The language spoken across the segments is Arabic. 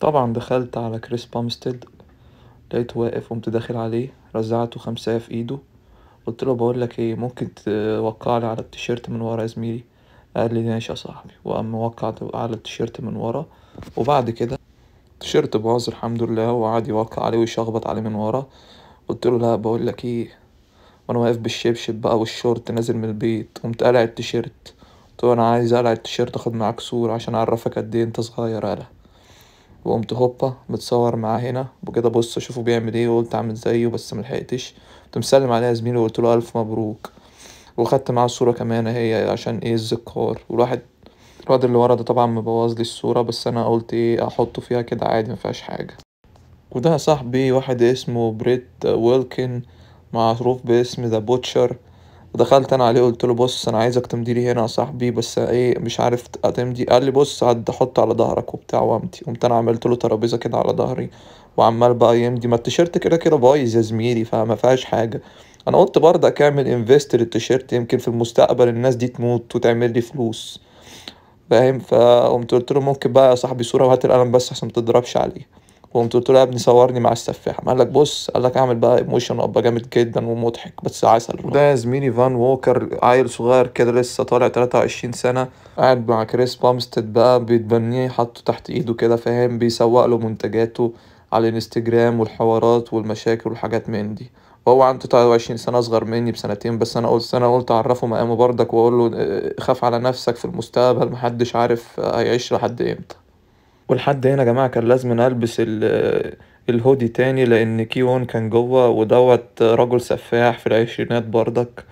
طبعا دخلت على كريس بامستيد لقيته واقف قمت داخل عليه رزعته خمسة في ايده قلت له بقول لك ايه ممكن توقع لي على التيشيرت من ورا يا زميلي قال لي ماشي يا صاحبي وقام وقع على التيشيرت من ورا وبعد كده التيشيرت باظ الحمد لله وقعد يوقع عليه ويشخبط عليه من ورا قلت له لا بقول لك ايه وانا واقف بالشبشب بقى والشورت نازل من البيت قمت قلع التيشيرت قلت له انا عايز اقلع التيشيرت اخد معاك صورة عشان اعرفك قد ايه انت صغير قلع وقمت هوبا متصور معاه هنا وكده بص اشوفه بيعمل ايه وقلت اعمل زيه بس ملحقتش قمت مسلم عليها زميلي وقلت له الف مبروك وخدت معاه الصوره كمان هي عشان ايه الذكار والواحد الواد اللي ورا ده طبعا مبوظ لي الصوره بس انا قلت ايه احطه فيها كده عادي مفيهاش حاجه وده صاحبي واحد اسمه بريت ويلكن معروف باسم ذا بوتشر ودخلت انا عليه قلت له بص انا عايزك لي هنا يا صاحبي بس ايه مش عارف تمدي قال لي بص هد حط على ظهرك وبتاع وامتي قمت انا عملت له ترابيزه كده على ظهري وعمال بقى يمضي ما التيشيرت كده كده بايظ يا زميلي فما فيهاش حاجه انا قلت برضك اعمل انفست للتيشيرت يمكن في المستقبل الناس دي تموت وتعمل لي فلوس فاهم فقمت قلت له ممكن بقى يا صاحبي صوره وهات القلم بس عشان ما تضربش عليه قمت قلت له يا ابني صورني مع السفاح قال لك بص قال لك اعمل بقى ايموشن وابقى جامد جدا ومضحك بس عسل ده يا زميلي فان ووكر عيل صغير كده لسه طالع 23 سنه قاعد مع كريس بامستد بقى بيتبنيه حاطه تحت ايده كده فاهم بيسوق له منتجاته على الانستجرام والحوارات والمشاكل والحاجات من دي وهو عنده 23 سنه اصغر مني بسنتين بس انا قلت انا قلت اعرفه مقامه بردك واقول له آه، خاف على نفسك في المستقبل محدش عارف هيعيش لحد امتى ولحد هنا يا جماعة كان لازم ألبس الهودي تاني لأن كيون كان جوه ودوت رجل سفاح في العشرينات بردك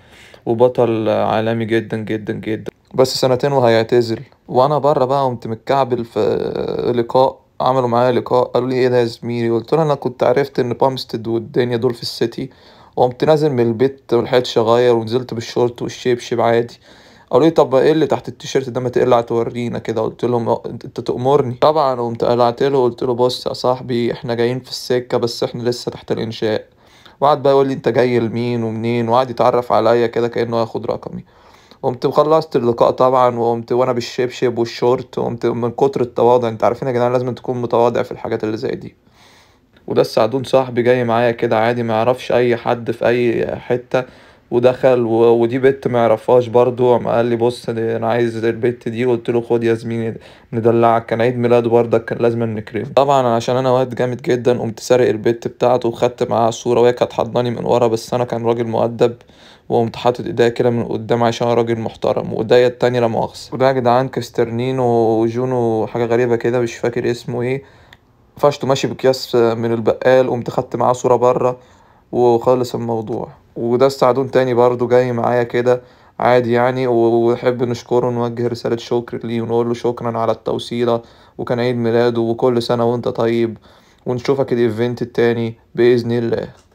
وبطل عالمي جدا جدا جدا بس سنتين وهيعتزل وانا بره بقى قمت متكعبل في لقاء عملوا معايا لقاء قالوا لي ايه ده يا زميلي قلت له انا كنت عرفت ان بامستد والدنيا دول في السيتي وقمت نازل من البيت ملحقتش اغير ونزلت بالشورت والشيب شيب عادي قالوا لي طب ايه اللي تحت التيشيرت ده ما تقلع تورينا كده قلت لهم أه، انت تأمرني طبعا قمت قلعت له قلت له بص يا صاحبي احنا جايين في السكه بس احنا لسه تحت الانشاء وقعد بقى يقول لي انت جاي لمين ومنين وقعد يتعرف عليا كده كانه هياخد رقمي قمت خلصت اللقاء طبعا وقمت وانا بالشبشب والشورت وقمت من كتر التواضع انت عارفين يا جدعان لازم تكون متواضع في الحاجات اللي زي دي وده السعدون صاحبي جاي معايا كده عادي ما يعرفش اي حد في اي حته ودخل ودي بت يعرفهاش برضو قام قال لي بص انا عايز البت دي قلت له خد يا زميلي ندلعك كان عيد ميلاد بردك كان لازم نكرمه طبعا عشان انا واد جامد جدا قمت سارق البت بتاعته وخدت معاها صوره وهي كانت حضناني من ورا بس انا كان راجل مؤدب وقمت حاطط ايديا كده من قدام عشان راجل محترم وايديا التانية لا مؤاخذة وده يا جدعان كاسترنينو وجونو حاجة غريبة كده مش فاكر اسمه ايه فشته ماشي بكياس من البقال قمت خدت معاه صورة بره وخلص الموضوع وده السعدون تاني برضو جاي معايا كده عادي يعني ونحب نشكره ونوجه رسالة شكر ليه ونقول له شكرا على التوصيلة وكان عيد ميلاده وكل سنة وانت طيب ونشوفك الايفنت التاني بإذن الله